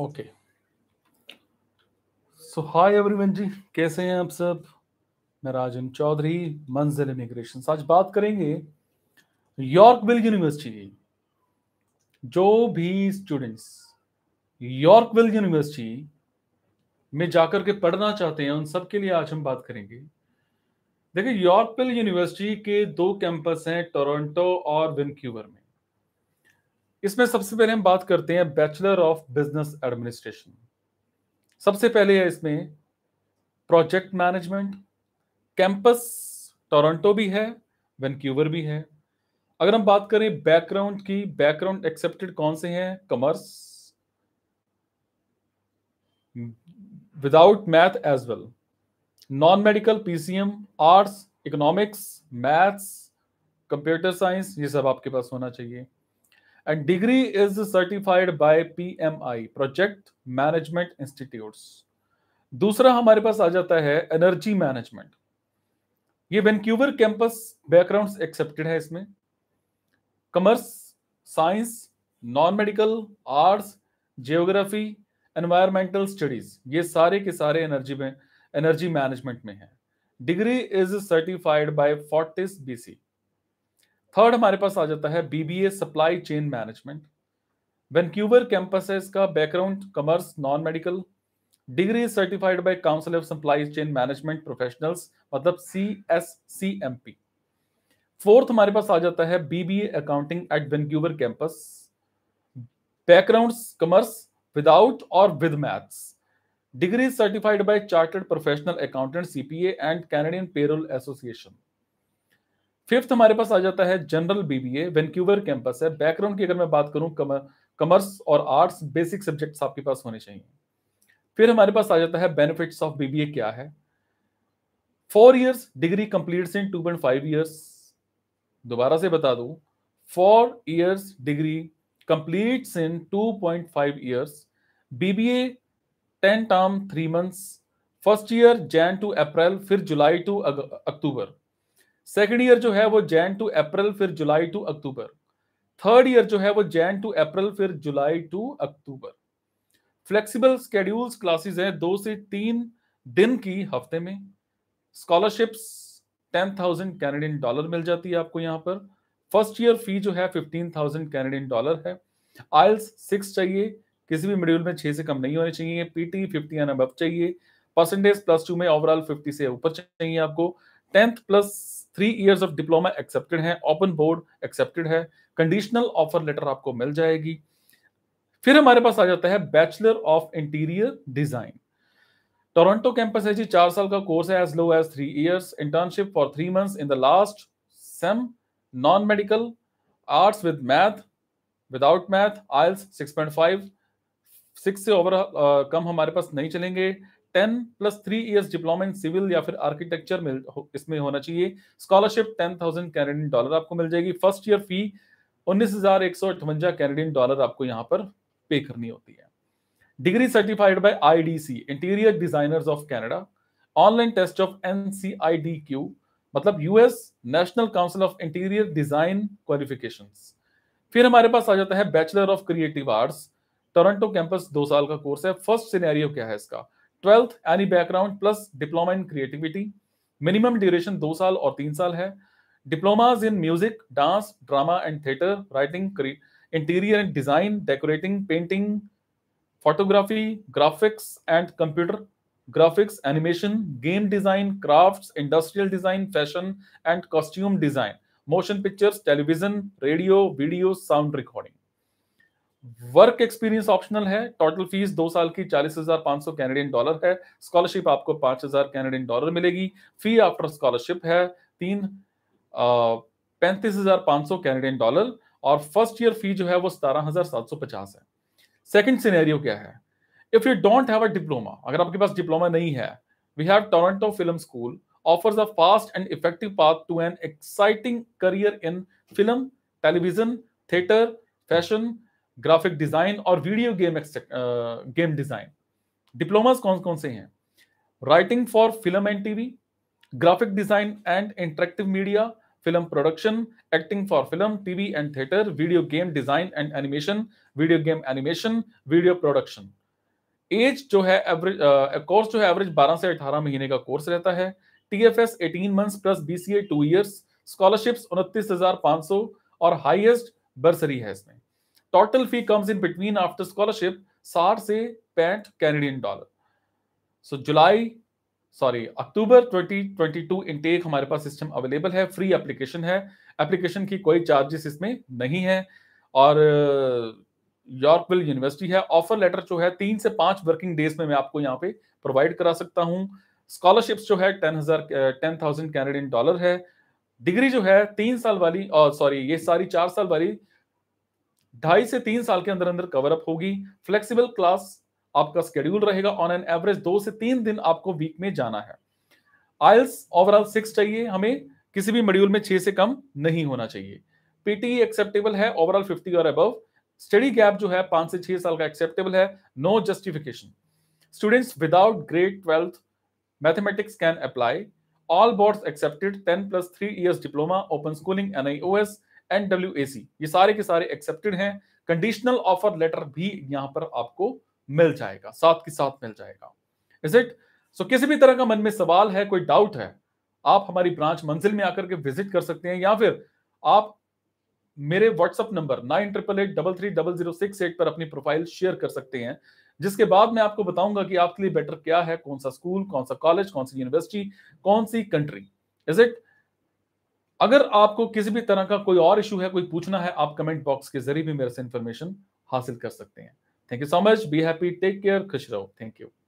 okay so hi everyone जी कैसे हैं आप सब मैं राजन चौधरी मंजिल इमिग्रेशन आज बात करेंगे यॉर्कविल यूनिवर्सिटी की जो भी स्टूडेंट्स यॉर्कविल यूनिवर्सिटी में जाकर के पढ़ना चाहते हैं उन सब के लिए आज हम बात करेंगे देखिए यॉर्कविल यूनिवर्सिटी के दो कैंपस हैं टोरंटो और विनक्यूबर में इसमें सबसे पहले हम बात करते हैं बैचलर ऑफ बिजनेस एडमिनिस्ट्रेशन सबसे पहले है इसमें प्रोजेक्ट मैनेजमेंट कैंपस टोरंटो भी है वैनक्यूवर भी है अगर हम बात करें बैकग्राउंड की बैकग्राउंड एक्सेप्टेड कौन से हैं commerce without math as well non medical PCM arts economics maths computer science ये सब आपके पास होना चाहिए and degree is certified by PMI project management institutes दूसरा हमारे पास आ जाता है एनर्जी मैनेजमेंट ये वेंक्यूवर कैंपस बैकग्राउंड एक्सेप्टेड है इसमें commerce science non medical arts geography environmental studies ये सारे के सारे एनर्जी में एनर्जी मैनेजमेंट में है degree is certified by Fortis BC third हमारे पास आ जाता है BBA supply chain management Vancouver campus है इसका background commerce non medical degree certified by council of supply chain management professionals मतलब C S C M P fourth हमारे पास आ जाता है BBA accounting at Vancouver campus background commerce without और with maths degree certified by chartered professional accountant CPA and Canadian payroll association fifth हमारे पास आ जाता है जनरल बीबीए वेनक्यूवर कैंपस है बैकग्राउंड की अगर मैं बात करूं कमर्स और आर्ट्स बेसिक सब्जेक्ट्स आपके पास होने चाहिए फिर हमारे पास आ जाता है बेनिफिट्स ऑफ बीबीए क्या है four years degree complete in two point five years दोबारा से बता दू four years degree complete in two point five years BBA ten term three months first year Jan to April फिर July to October second year जो है वो Jan to April फिर July to October third year जो है वो Jan to April फिर July to October flexible schedules classes हैं दो से तीन दिन की हफ्ते में scholarships ten thousand Canadian dollar मिल जाती है आपको यहाँ पर फर्स्ट ईयर फी जो है फिफ्टीन थाउजेंड कैनेडियन डॉलर है आयल्स सिक्स चाहिए किसी भी मेड्यूल में छह से कम नहीं होने चाहिए पीटी फिफ्टी एन अब चाहिए परसेंटेज प्लस टू में ओवरऑल फिफ्टी से ऊपर चाहिए आपको tenth plus three years of diploma accepted है ओपन बोर्ड एक्सेप्टेड है कंडीशनल ऑफर लेटर आपको मिल जाएगी फिर हमारे पास आ जाता है bachelor of interior design Toronto campus है जी चार साल का कोर्स है as low as three years internship for three months in the last sem non medical arts with math without math IELTS six point five six से over uh, कम हमारे पास नहीं चलेंगे ten plus three years diploma in civil या फिर architecture मिल इसमें होना चाहिए scholarship ten thousand Canadian dollar आपको मिल जाएगी फर्स्ट ईयर फी उन्नीस हजार एक सौ अठवंजा कैनेडियन डॉलर आपको यहाँ पर पे करनी होती है degree certified by IDC interior designers of Canada online test of Q मतलब US national council of interior design qualification फिर हमारे पास आ जाता है bachelor of creative arts Toronto campus दो साल का कोर्स है फर्स्ट सिनेरियो क्या है इसका twelfth any background plus diploma in creativity minimum duration दो साल और तीन साल है diplomas in music dance drama and theatre writing interior and design decorating painting photography graphics and computer graphics animation game design craft industrial design fashion and costume design motion pictures television radio video sound recording work experience optional है total fees दो साल की चालीस हजार पांच सौ Canadian dollar है scholarship आपको पांच हजार कैनेडियन डॉलर मिलेगी फी आफ्टर स्कॉलरशिप है तीन पैंतीस हजार पांच सौ कैनेडियन डॉलर और फर्स्ट ईयर फी जो है वो सतारह हजार सात सौ पचास है सेकेंड सिनेरियो क्या है if you don't have a diploma अगर आपके पास डिप्लोमा नहीं है we have Toronto film school offers a fast and effective path to an exciting career in film television theatre fashion graphic design और video game game design diplomas कौन कौन से हैं writing for film and TV graphic design and interactive media film production acting for film TV and theatre video game design and animation video game animation video production as जो है average course uh, जो है average 12 से 18 महीने का course रहता है T F S eighteen months plus B C A two years scholarships उनतीस हजार पाँच सौ और हाईएस्ट बर्सरी है इसमें total fee comes in between after scholarship साठ से पैंठ Canadian dollar so July sorry October 2022 intake हमारे पास सिस्टम अवेलेबल है फ्री एप्लीकेशन है एप्लीकेशन की कोई चार्जेस इसमें नहीं है और यॉर्कविल uh, यूनिवर्सिटी है ऑफर लेटर जो है तीन से पांच वर्किंग डेज में मैं आपको यहाँ पे प्रोवाइड करा सकता हूँ स्कॉलरशिप्स जो है टेन हजार टेन थाउजेंड कैनेडियन डॉलर है डिग्री जो है तीन साल वाली और uh, सॉरी ये सारी चार साल वाली ढाई से तीन साल के अंदर अंदर कवर अप होगी फ्लेक्सिबल क्लास आपका स्केड्यूल रहेगा ऑन एन एवरेज दो से तीन दिन आपको वीक में जाना है आयल्स ओवरऑल सिक्स चाहिए हमें किसी भी मॉड्यूल में छह से कम नहीं होना चाहिए पीटीई एक्सेप्टेबल e है ओवरऑल फिफ्टी और अबव स्टडी गैप जो है पांच से छह साल का एक्सेप्टेबल है no justification students without grade twelfth mathematics can apply all board accepted ten plus three years diploma open schooling S and W ये सारे के सारे एक्सेप्टेड हैं कंडीशनल ऑफर लेटर भी यहां पर आपको मिल जाएगा साथ के साथ मिल जाएगा इज इट सो किसी भी तरह का मन में सवाल है कोई डाउट है आप हमारी ब्रांच मंजिल में आकर के विजिट कर सकते हैं या फिर आप मेरे WhatsApp number nine triple eight double three double zero six eight पर अपनी प्रोफाइल शेयर कर सकते हैं जिसके बाद मैं आपको बताऊंगा कि आपके लिए बेटर क्या है कौन सा स्कूल कौन सा कॉलेज कौन सी यूनिवर्सिटी कौन सी कंट्री इज इट अगर आपको किसी भी तरह का कोई और इशू है कोई पूछना है आप कमेंट बॉक्स के जरिए भी मेरे से इंफॉर्मेशन हासिल कर सकते हैं thank you so much be happy take care खुश रहो थैंक यू